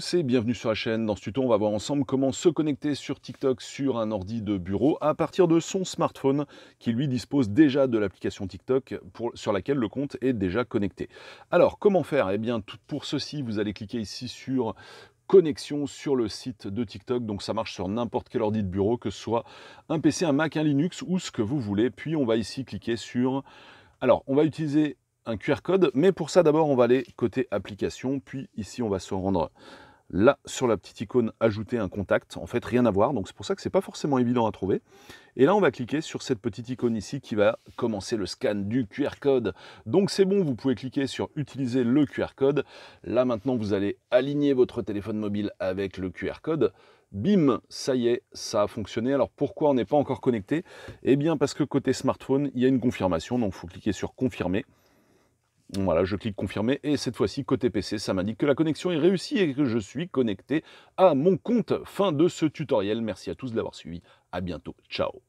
C'est bienvenue sur la chaîne. Dans ce tuto, on va voir ensemble comment se connecter sur TikTok sur un ordi de bureau à partir de son smartphone qui lui dispose déjà de l'application TikTok pour, sur laquelle le compte est déjà connecté. Alors, comment faire Eh bien, tout, pour ceci, vous allez cliquer ici sur connexion sur le site de TikTok. Donc ça marche sur n'importe quel ordi de bureau, que ce soit un PC, un Mac, un Linux ou ce que vous voulez. Puis on va ici cliquer sur... Alors, on va utiliser un QR code, mais pour ça d'abord on va aller côté application, puis ici on va se rendre là sur la petite icône ajouter un contact, en fait rien à voir, donc c'est pour ça que c'est pas forcément évident à trouver. Et là on va cliquer sur cette petite icône ici qui va commencer le scan du QR code. Donc c'est bon, vous pouvez cliquer sur utiliser le QR code. Là maintenant vous allez aligner votre téléphone mobile avec le QR code. Bim, ça y est, ça a fonctionné. Alors pourquoi on n'est pas encore connecté Eh bien parce que côté smartphone, il y a une confirmation, donc il faut cliquer sur confirmer. Voilà, je clique confirmer et cette fois-ci, côté PC, ça m'indique que la connexion est réussie et que je suis connecté à mon compte. Fin de ce tutoriel. Merci à tous d'avoir suivi. À bientôt. Ciao.